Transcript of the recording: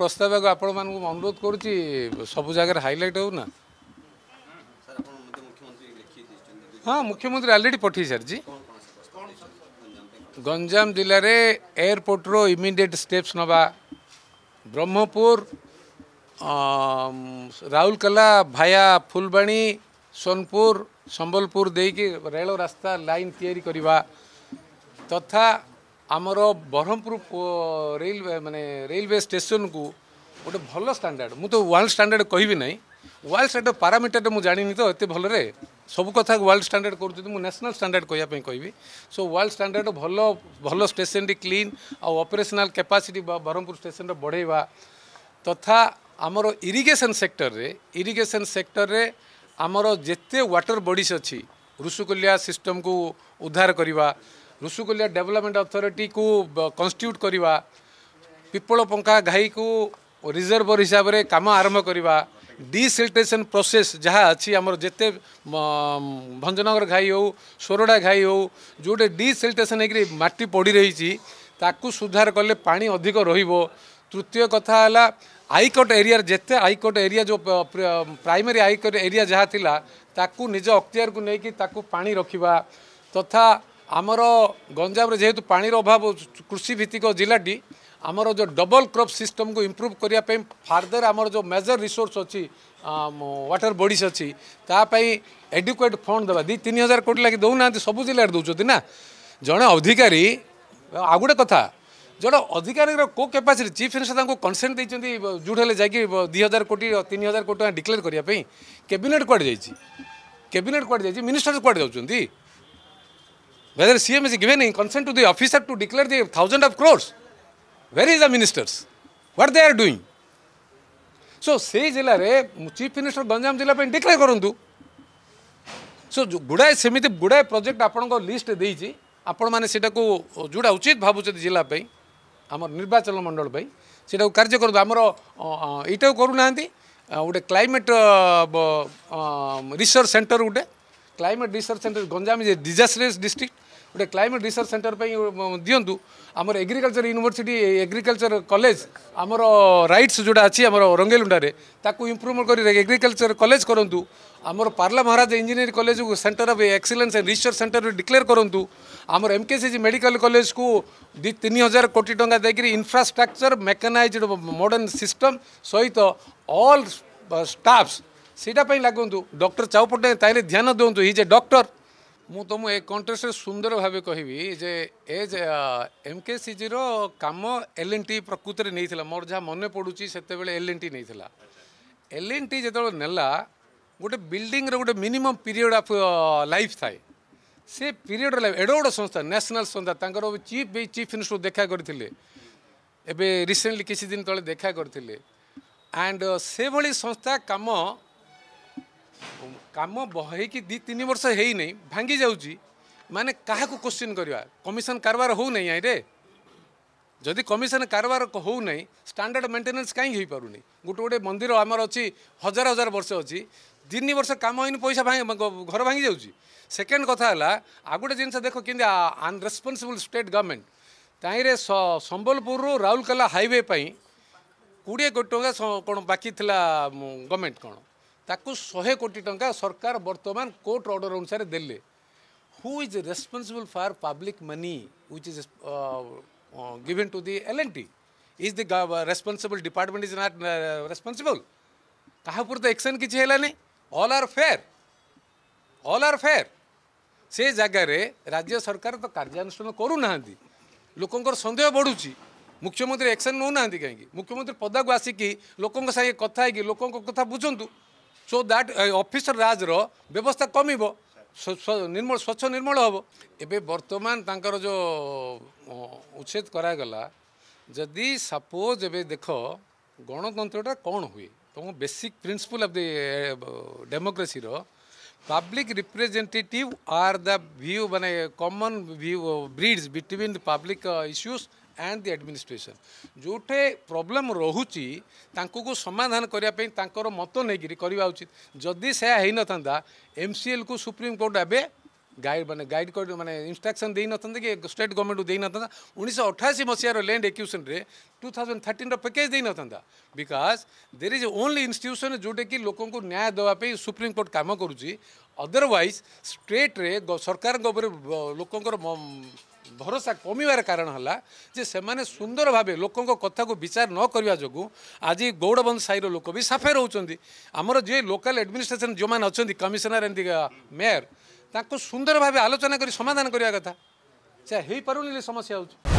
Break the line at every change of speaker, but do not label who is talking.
ପ୍ରସ୍ତାବକୁ ଆପଣମାନଙ୍କୁ ଅନୁରୋଧ କରୁଛି ସବୁ ଜାଗାରେ ହାଇଲାଇଟ୍ ହେଉ ନା ହଁ ମୁଖ୍ୟମନ୍ତ୍ରୀ ଅଲରେଡ଼ି ପଠାଇ ସାରିଛି ଗଞ୍ଜାମ ଜିଲ୍ଲାରେ ଏୟାରପୋର୍ଟର ଇମିଡ଼ିଏଟ୍ ଷ୍ଟେପ୍ସ ନେବା ବ୍ରହ୍ମପୁର ରାଉରକେଲା ଭାୟା ଫୁଲବାଣୀ ସୋନପୁର ସମ୍ବଲପୁର ଦେଇକି ରେଳ ରାସ୍ତା ଲାଇନ୍ ତିଆରି କରିବା ତଥା ଆମର ବ୍ରହ୍ମପୁର ରେଲୱେ ମାନେ ରେଲୱେ ଷ୍ଟେସନକୁ ଗୋଟେ ଭଲ ଷ୍ଟାଣ୍ଡାର୍ଡ଼ ମୁଁ ତ ୱାର୍ଲଡ଼ ଷ୍ଟାଣ୍ଡାର୍ଡ଼ କହିବି ନାହିଁ ୱାର୍ଲଡ଼ ଷ୍ଟାଣ୍ଡାର୍ଡ଼ ପାରାମିଟରଟା ମୁଁ ଜାଣିନି ତ ଏତେ ଭଲରେ ସବୁ କଥା ୱାର୍ଲଡ଼ ଷ୍ଟାଣ୍ଡାର୍ଡ଼ କରୁଛନ୍ତି ମୁଁ ନ୍ୟାସନାଲ୍ ଷ୍ଟାଣ୍ଡାର୍ଡ଼ କହିବା ପାଇଁ କହିବି ସୋ ୱାର୍ଲଡ଼ ଷ୍ଟାଣ୍ଡାର୍ଡ଼ ଭଲ ଭଲ ଷ୍ଟେସନଟି କ୍ଲିନ୍ ଆଉ ଅପରେସନାଲ୍ କ୍ୟାପାସିଟି ବ୍ରହ୍ମପୁର ଷ୍ଟେସନର ବଢ଼େଇବା ତଥା ଆମର ଇରିଗେସନ୍ ସେକ୍ଟରରେ ଇରିଗେସନ୍ ସେକ୍ଟରରେ ଆମର ଯେତେ ୱାଟର ବଡ଼ିଜ୍ ଅଛି ଋଷୁକୁଲ୍ୟା ସିଷ୍ଟମକୁ ଉଦ୍ଧାର କରିବା ଋଷୁକୁଲିଆ ଡେଭଲପମେଣ୍ଟ ଅଥରିଟିକୁ କନଷ୍ଟିଟ୍ୟୁଟ୍ କରିବା ପିପଳପଙ୍କା ଘାଇକୁ ରିଜର୍ଭର ହିସାବରେ କାମ ଆରମ୍ଭ କରିବା ଡିସିଲ୍ଟେସନ୍ ପ୍ରୋସେସ୍ ଯାହା ଅଛି ଆମର ଯେତେ ଭଞ୍ଜନଗର ଘାଇ ହେଉ ସୋରଡ଼ା ଘାଇ ହେଉ ଯେଉଁଠି ଡିସିଲ୍ଟେସନ୍ ହେଇକିରି ମାଟି ପଡ଼ି ରହିଛି ତାକୁ ସୁଧାର କଲେ ପାଣି ଅଧିକ ରହିବ ତୃତୀୟ କଥା ହେଲା ଆଇକୋର୍ଟ ଏରିଆରେ ଯେତେ ଆଇକୋର୍ଟ ଏରିଆ ଯେଉଁ ପ୍ରାଇମେରୀ ଆଇକୋର୍ଟ ଏରିଆ ଯାହା ଥିଲା ତାକୁ ନିଜ ଅକ୍ତିଆରକୁ ନେଇକି ତାକୁ ପାଣି ରଖିବା ତଥା ଆମର ଗଞ୍ଜାମରେ ଯେହେତୁ ପାଣିର ଅଭାବ କୃଷିଭିତ୍ତିକ ଜିଲ୍ଲାଟି ଆମର ଯେଉଁ ଡବଲ୍ କ୍ରପ୍ ସିଷ୍ଟମ୍କୁ ଇମ୍ପ୍ରୁଭ୍ କରିବା ପାଇଁ ଫାର୍ଦର ଆମର ଯେଉଁ ମେଜର୍ ରିସୋର୍ସ ଅଛି ୱାଟର୍ ବଡ଼ିସ୍ ଅଛି ତା ପାଇଁ ଏଡୁକ୍ୱେଟ୍ ଫଣ୍ଡ ଦେବା ଦୁଇ ତିନି ହଜାର କୋଟି ଲାଗି ଦେଉନାହାନ୍ତି ସବୁ ଜିଲ୍ଲାରେ ଦେଉଛନ୍ତି ନା ଜଣେ ଅଧିକାରୀ ଆଉ ଗୋଟେ କଥା ଜଣେ ଅଧିକାରୀର କେଉଁ କ୍ୟାପାସିଟି ଚିଫ୍ ମିନିଷ୍ଟର ତାଙ୍କୁ କନସେଣ୍ଟ ଦେଇଛନ୍ତି ଯେଉଁଠି ହେଲେ ଯାଇକି ଦୁଇ ହଜାର କୋଟି ତିନି ହଜାର କୋଟି ଟଙ୍କା ଡିକ୍ଲେୟାର କରିବା ପାଇଁ କ୍ୟାବିନେଟ୍ କୁଆଡ଼େ ଯାଇଛି କ୍ୟାବିନେଟ୍ କୁଆଡ଼େ ଯାଇଛି ମିନିଷ୍ଟର କୁଆଡ଼େ ଯାଉଛନ୍ତି Whether CM is given in consent to the officer to declare the thousand of crores. Where is the ministers? What they are doing? So, say jilare chief minister Ganjam jila pai declare karuntu. So, गुड़ाए सेमिति गुड़ाए project आपनको list देइछि आपण माने सेटाकू जोडा उचित भाबुछति जिल्ला पई ଆମର ନିର୍ବାଚନ ମଣ୍ଡଳ ପାଇଁ ସେଇଟାକୁ କାର୍ଯ୍ୟ କରନ୍ତୁ ଆମର ଏଇଟାକୁ କରୁନାହାନ୍ତି ଗୋଟେ କ୍ଲାଇମେଟ୍ ରିସର୍ଚ୍ଚ ସେଣ୍ଟର ଗୋଟେ climate research centre Ganjam disasters district ଗୋଟେ କ୍ଲାଇମେଟ୍ ରିସର୍ଚ୍ଚ ସେଣ୍ଟର ପାଇଁ ଦିଅନ୍ତୁ ଆମର ଏଗ୍ରିକଲଚର ୟୁନିଭର୍ସିଟି ଏଗ୍ରିକଲଚର କଲେଜ ଆମର ରାଇଟ୍ସ ଯେଉଁଟା ଅଛି ଆମର ରଙ୍ଗେଲୁଣ୍ଡାରେ ତାକୁ ଇମ୍ପ୍ରୁଭମେଣ୍ଟ କରି ଏଗ୍ରିକଲଚର କଲେଜ କରନ୍ତୁ ଆମର ପାର୍ଲା ମହାରାଜ ଇଞ୍ଜିନିୟରିଂ କଲେଜକୁ centre of excellence and research centre declare କରନ୍ତୁ ଆମର M K C G medical କଲେଜକୁ ଦୁଇ ତିନି ହଜାର କୋଟି ଟଙ୍କା ଦେଇକରି ଇନଫ୍ରାଷ୍ଟ୍ରକ୍ଚର ମେକାନାଇଜଡ଼ ମଡ଼ର୍ଣ୍ଣ ସିଷ୍ଟମ୍ ସହିତ ଅଲ୍ ଷ୍ଟାଫ୍ସ ସେଇଟା ପାଇଁ ଲାଗନ୍ତୁ ଡକ୍ଟର ଚାଉପଟ୍ଟନାୟକ ତାହିଁରେ ଧ୍ୟାନ ଦିଅନ୍ତୁ ଇଜ୍ ଏ ଡକ୍ଟର ମୁଁ ତୁମକୁ ଏ କଣ୍ଟେଷ୍ଟରେ ସୁନ୍ଦର ଭାବେ କହିବି ଯେ ଏ ସିଜିର କାମ ଏଲ୍ ଏନ୍ ଟି ପ୍ରକୃତିରେ ନେଇଥିଲା ମୋର ଯାହା ମନେ ପଡ଼ୁଛି ସେତେବେଳେ ଏଲ୍ ଏନ୍ ଟି ନେଇଥିଲା ଏଲ୍ ଏନ୍ ଟି ଯେତେବେଳେ ନେଲା ଗୋଟେ ବିଲ୍ଡିଂର ଗୋଟେ ମିନିମମ୍ ପିରିୟଡ଼ ଅଫ୍ ଲାଇଫ୍ ଥାଏ ସେ ପିରିୟଡ଼ ଲାଇଫ୍ ଏଡ଼ ବଡ଼ ସଂସ୍ଥା ନ୍ୟାସନାଲ୍ ସଂସ୍ଥା ତାଙ୍କର ଚିଫ୍ ବି ଚିଫ୍ ମିନିଷ୍ଟର ଦେଖା କରିଥିଲେ ଏବେ ରିସେଣ୍ଟଲି କିଛି ଦିନ ତଳେ ଦେଖା କରିଥିଲେ ଆଣ୍ଡ ସେଭଳି ସଂସ୍ଥା କାମ କାମ ବହିକି ଦୁଇ ତିନି ବର୍ଷ ହେଇନି ଭାଙ୍ଗି ଯାଉଛି ମାନେ କାହାକୁ କ୍ୱେଶ୍ଚିନ୍ କରିବା କମିଶନ କାରବାର ହେଉନାହିଁ ଆଇରେ ଯଦି କମିଶନ କାରବାର ହେଉନାହିଁ ଷ୍ଟାଣ୍ଡାର୍ଡ଼ ମେଣ୍ଟେନାନ୍ସ କାହିଁକି ହେଇପାରୁନି ଗୋଟେ ଗୋଟେ ମନ୍ଦିର ଆମର ଅଛି ହଜାର ହଜାର ବର୍ଷ ଅଛି ତିନି ବର୍ଷ କାମ ହେଇନି ପଇସା ଘର ଭାଙ୍ଗି ଯାଉଛି ସେକେଣ୍ଡ କଥା ହେଲା ଆଉ ଗୋଟେ ଜିନିଷ ଦେଖ କେମିତି ଅନ୍ରେସ୍ପନ୍ସିବୁଲ୍ ଷ୍ଟେଟ୍ ଗଭର୍ଣ୍ଣମେଣ୍ଟ ତାହିଁରେ ସମ୍ବଲପୁରରୁ ରାଉରକେଲା ହାଇୱେ ପାଇଁ କୋଡ଼ିଏ କୋଟି ଟଙ୍କା କ'ଣ ବାକି ଥିଲା ଗଭର୍ଣ୍ଣମେଣ୍ଟ କ'ଣ ତାକୁ ଶହେ କୋଟି ଟଙ୍କା ସରକାର ବର୍ତ୍ତମାନ କୋର୍ଟ ଅର୍ଡ଼ର ଅନୁସାରେ ଦେଲେ who is responsible for public money which is given to the LNT. Is the responsible department is not uh, responsible? काहापुर तो एक्शन किसी है all are fair all are fair से जगार राज्य सरकार तो कार्यानुषान करूना लोकर सन्देह बढ़ू मुख्यमंत्री एक्शन नौना कहीं मुख्यमंत्री पदा को आसिकी लोक कथा लोक कथा बुझतु সো দ্যাট অফিসর রাজর ব্যবস্থা কমিব ନିର୍ମଳ ସ୍ୱଚ୍ଛ ନିର୍ମଳ ହେବ ଏବେ ବର୍ତ୍ତମାନ ତାଙ୍କର ଯେଉଁ ଉଚ୍ଛେଦ କରାଗଲା ଯଦି ସପୋଜ୍ ଏବେ ଦେଖ ଗଣତନ୍ତ୍ରଟା କ'ଣ ହୁଏ ତୁମ ବେସିକ୍ ପ୍ରିନ୍ସିପଲ୍ ଅଫ୍ ଦି ଡେମୋକ୍ରେସିର public representative are the view ମାନେ common view bridges between the public issues and the administration ଯେଉଁଠି ପ୍ରୋବ୍ଲେମ୍ ରହୁଛି ତାଙ୍କୁ ସମାଧାନ କରିବା ପାଇଁ ତାଙ୍କର ମତ ନେଇକିରି କରିବା ଉଚିତ ଯଦି ସେୟା ହେଇନଥାନ୍ତା ଏମ୍ସିଏଲ୍କୁ ସୁପ୍ରିମକୋର୍ଟ ଏବେ ଗାଇଡ଼ ମାନେ ଗାଇଡ଼ କରି ମାନେ ଇନ୍ଷ୍ଟ୍ରକ୍ସନ୍ ଦେଇନଥାନ୍ତେ କି ଷ୍ଟେଟ୍ ଗଭର୍ଣ୍ଣମେଣ୍ଟକୁ ଦେଇନଥାନ୍ତା ଉଣେଇଶହ ଅଠାଅଶୀ ମସିହାର ଲ୍ୟାଣ୍ଡ ଏକ୍ୟୁସନ୍ରେ ଟୁ ଥାଉଜେଣ୍ଡ ଥାର୍ଟିନ୍ର ପ୍ୟାକେଜ୍ ଦେଇନଥାନ୍ତା because there is only institution ଯେଉଁଟାକି ଲୋକଙ୍କୁ ନ୍ୟାୟ ଦେବା ପାଇଁ ସୁପ୍ରିମକୋର୍ଟ କାମ କରୁଛି ଅଦରୱାଇଜ୍ ଷ୍ଟେଟ୍ରେ ସରକାରଙ୍କ ଉପରେ ଲୋକଙ୍କର ଭରସା କମିବାର କାରଣ ହେଲା ଯେ ସେମାନେ ସୁନ୍ଦର ଭାବେ ଲୋକଙ୍କ କଥାକୁ ବିଚାର ନ କରିବା ଯୋଗୁଁ ଆଜି ଗୌଡ଼ବନ୍ଦ ସାହିର ଲୋକ ବି ସାଫାଇ ରହୁଛନ୍ତି ଆମର ଯିଏ ଲୋକାଲ ଆଡ଼ମିନିଷ୍ଟ୍ରେସନ୍ ଯେଉଁମାନେ ଅଛନ୍ତି କମିଶନର୍ ଏମିତି ମେୟର ତାଙ୍କୁ ସୁନ୍ଦର ଭାବେ ଆଲୋଚନା କରି ସମାଧାନ କରିବା କଥା ସେ ହେଇପାରୁନି ସମସ୍ୟା ହେଉଛି